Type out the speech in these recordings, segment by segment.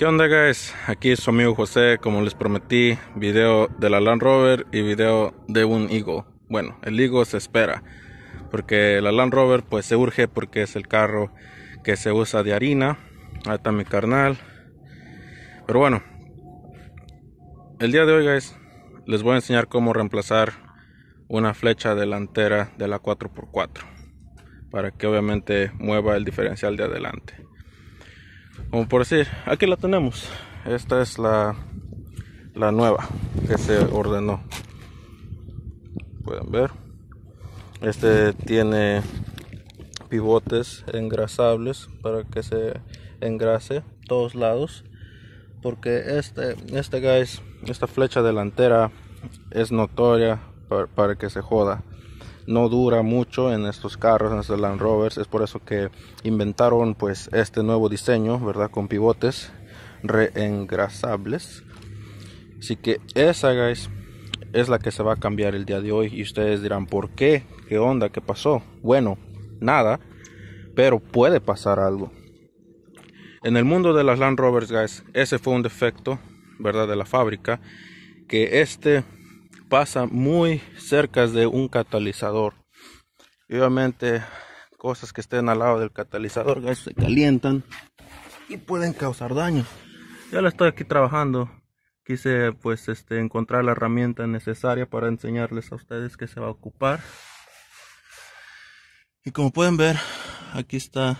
¿Qué onda guys? Aquí su amigo José, como les prometí, video de la Land Rover y video de un Eagle. Bueno, el Eagle se espera, porque la Land Rover pues se urge porque es el carro que se usa de harina. Ahí mi carnal. Pero bueno, el día de hoy guys, les voy a enseñar cómo reemplazar una flecha delantera de la 4x4 para que obviamente mueva el diferencial de adelante como por decir, aquí la tenemos. Esta es la, la nueva que se ordenó. Pueden ver. Este tiene pivotes engrasables para que se engrase todos lados. Porque este, este guys, esta flecha delantera es notoria para, para que se joda no dura mucho en estos carros, en estos Land Rovers. Es por eso que inventaron pues este nuevo diseño, ¿verdad? Con pivotes reengrasables. Así que esa, guys, es la que se va a cambiar el día de hoy. Y ustedes dirán, ¿por qué? ¿Qué onda? ¿Qué pasó? Bueno, nada, pero puede pasar algo. En el mundo de las Land Rovers, guys, ese fue un defecto, ¿verdad? De la fábrica. Que este pasa muy cerca de un catalizador. obviamente cosas que estén al lado del catalizador se calientan y pueden causar daño. Ya la estoy aquí trabajando. Quise pues este encontrar la herramienta necesaria para enseñarles a ustedes que se va a ocupar. Y como pueden ver, aquí está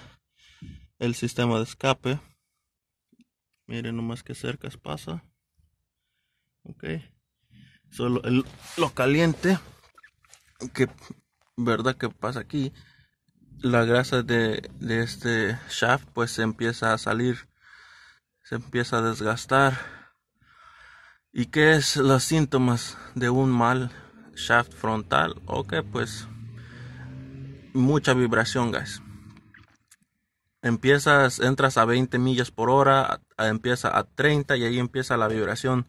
el sistema de escape. Miren nomás que cerca pasa. Okay. Solo lo caliente que verdad que pasa aquí la grasa de, de este shaft pues se empieza a salir se empieza a desgastar y qué es los síntomas de un mal shaft frontal o pues mucha vibración gas empiezas entras a 20 millas por hora empieza a 30 y ahí empieza la vibración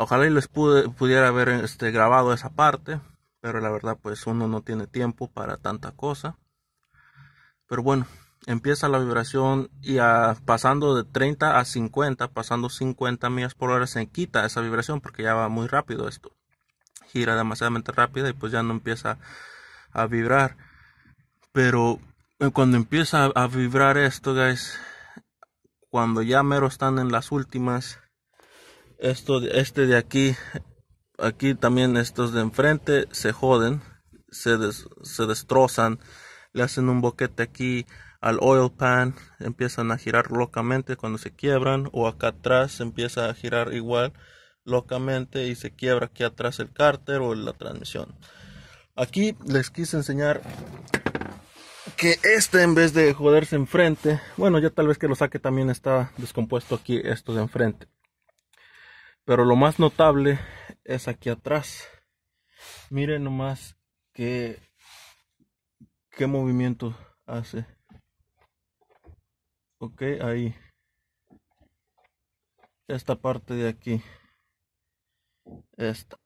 Ojalá y les pude, pudiera haber este, grabado esa parte, pero la verdad pues uno no tiene tiempo para tanta cosa. Pero bueno, empieza la vibración y pasando de 30 a 50, pasando 50 millas por hora se quita esa vibración porque ya va muy rápido esto. Gira demasiadamente rápida y pues ya no empieza a vibrar. Pero eh, cuando empieza a vibrar esto, guys, cuando ya mero están en las últimas, esto, este de aquí, aquí también estos de enfrente se joden, se, se destrozan, le hacen un boquete aquí al oil pan, empiezan a girar locamente cuando se quiebran, o acá atrás empieza a girar igual locamente y se quiebra aquí atrás el cárter o la transmisión. Aquí les quise enseñar que este en vez de joderse enfrente, bueno ya tal vez que lo saque también está descompuesto aquí estos de enfrente. Pero lo más notable es aquí atrás. Miren nomás qué, qué movimiento hace. Ok, ahí. Esta parte de aquí. Esta.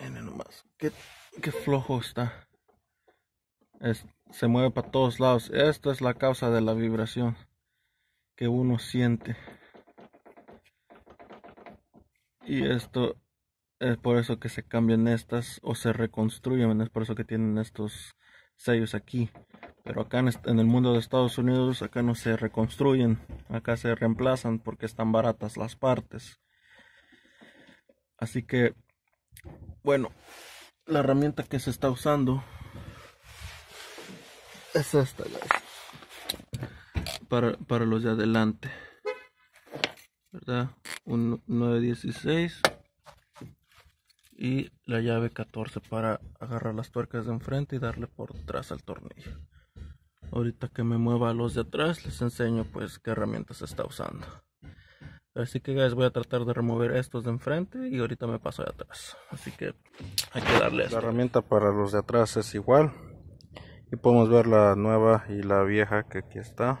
Miren nomás. Qué, qué flojo está. se mueve para todos lados. Esto es la causa de la vibración que uno siente. Y esto es por eso que se cambian estas o se reconstruyen, es por eso que tienen estos sellos aquí. Pero acá en, el mundo de Estados Unidos, acá no se reconstruyen, acá se reemplazan porque están baratas las partes. Así que, bueno, la herramienta que se está usando es esta, Para, para los de adelante, ¿verdad? un 916 y la llave 14 para agarrar las tuercas de enfrente y darle por atrás al tornillo. Ahorita que me mueva los de atrás les enseño pues qué herramientas está usando. Así que guys voy a tratar de remover estos de enfrente y ahorita me paso de atrás. Así que hay que darle. La este. herramienta para los de atrás es igual y podemos ver la nueva y la vieja que aquí está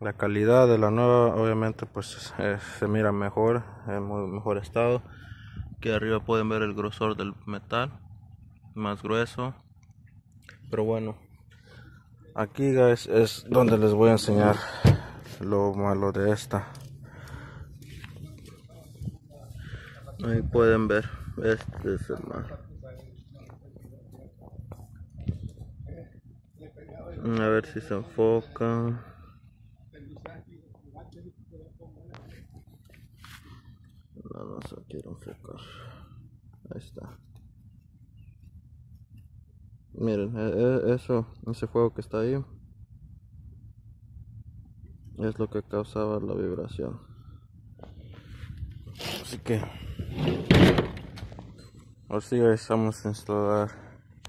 la calidad de la nueva obviamente pues eh, se mira mejor en muy mejor estado que arriba pueden ver el grosor del metal más grueso pero bueno aquí es donde les voy a enseñar lo malo de esta ahí pueden ver este es el a ver si se enfocan Ahí está. Miren, e, e, eso, ese fuego que está ahí es lo que causaba la vibración. Así que ahora sí estamos a instalar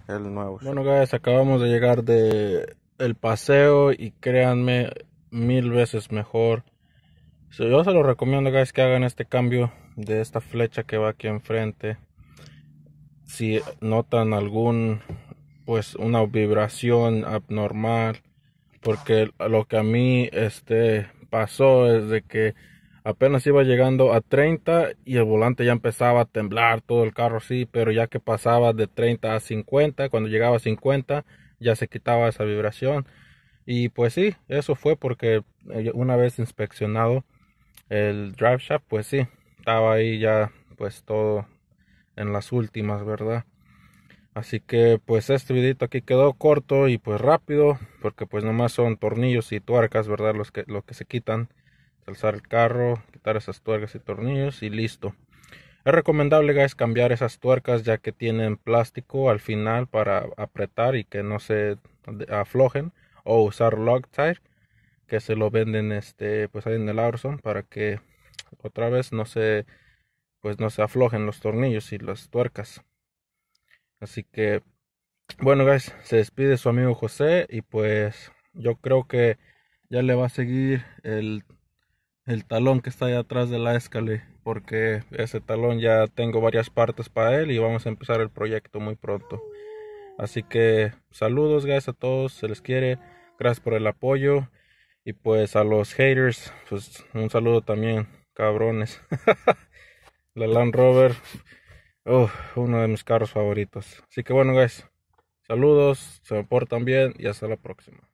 el nuevo. Bueno, guys, acabamos de llegar de el paseo y créanme mil veces mejor. yo se lo recomiendo, guys, que hagan este cambio de esta flecha que va aquí enfrente si notan algún pues una vibración abnormal porque lo que a mí este pasó es de que apenas iba llegando a 30 y el volante ya empezaba a temblar todo el carro sí pero ya que pasaba de 30 a 50 cuando llegaba a 50 ya se quitaba esa vibración y pues sí eso fue porque eh, una vez inspeccionado el drive shaft pues sí estaba ahí ya pues todo en las últimas, ¿verdad? Así que pues este videito aquí quedó corto y pues rápido, porque pues nomás son tornillos y tuercas, ¿verdad? Los que, lo que se quitan, alzar el carro, quitar esas tuercas y tornillos y listo. Es recomendable, guys, cambiar esas tuercas ya que tienen plástico al final para apretar y que no se aflojen o usar Loctite que se lo venden este pues ahí en el Arson para que otra vez no se pues no se aflojen los tornillos y las tuercas. Así que bueno, guys, se despide su amigo José y pues yo creo que ya le va a seguir el, el talón que está allá atrás de la escala porque ese talón ya tengo varias partes para él y vamos a empezar el proyecto muy pronto. Así que saludos, guys, a todos, se les quiere, gracias por el apoyo y pues a los haters, pues un saludo también cabrones. la Land Rover, uno de mis carros favoritos. Así que bueno, guys, saludos, se me portan bien y hasta la próxima.